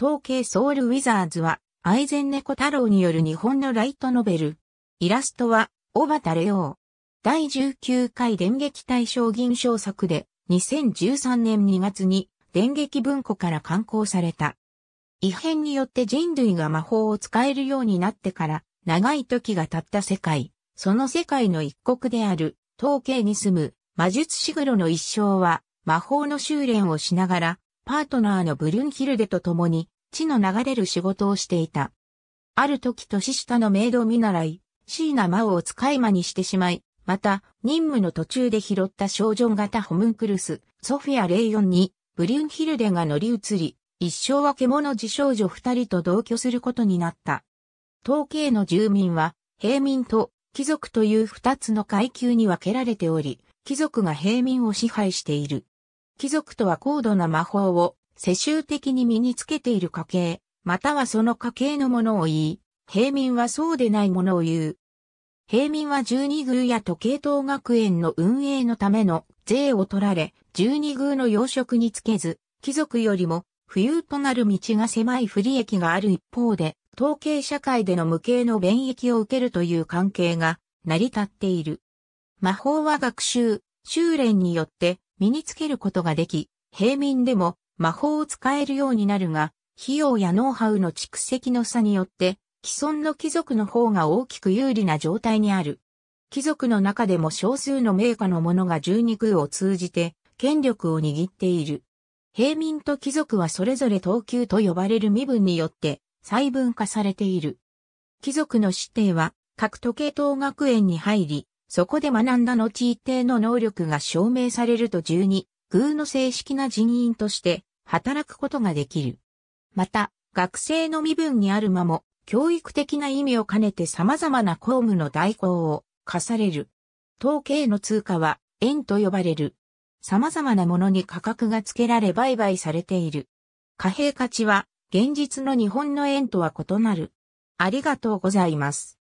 統計ソウルウィザーズは、アイゼン猫太郎による日本のライトノベル。イラストは、小畑レオ第19回電撃大賞銀賞作で、2013年2月に電撃文庫から刊行された。異変によって人類が魔法を使えるようになってから、長い時が経った世界、その世界の一国である、統計に住む魔術師黒の一生は、魔法の修練をしながら、パートナーのブリュンヒルデと共に、地の流れる仕事をしていた。ある時年下のメイド見習い、椎名マ央を使い魔にしてしまい、また、任務の途中で拾った少女型ホムンクルス、ソフィア・レイヨンに、ブリュンヒルデが乗り移り、一生は獣自少女二人と同居することになった。統計の住民は、平民と貴族という二つの階級に分けられており、貴族が平民を支配している。貴族とは高度な魔法を世襲的に身につけている家系、またはその家系のものを言い、平民はそうでないものを言う。平民は十二宮や時計等学園の運営のための税を取られ、十二宮の養殖につけず、貴族よりも富裕となる道が狭い不利益がある一方で、統計社会での無形の便益を受けるという関係が成り立っている。魔法は学習、修練によって身につけることができ、平民でも魔法を使えるようになるが、費用やノウハウの蓄積の差によって、既存の貴族の方が大きく有利な状態にある。貴族の中でも少数の名家の者が十二宮を通じて権力を握っている。平民と貴族はそれぞれ等級と呼ばれる身分によって細分化されている。貴族の指定は各時計等学園に入り、そこで学んだ後一定の能力が証明されると12、偶の正式な人員として働くことができる。また、学生の身分にある間も、教育的な意味を兼ねて様々な公務の代行を課される。統計の通貨は円と呼ばれる。様々なものに価格が付けられ売買されている。貨幣価値は現実の日本の円とは異なる。ありがとうございます。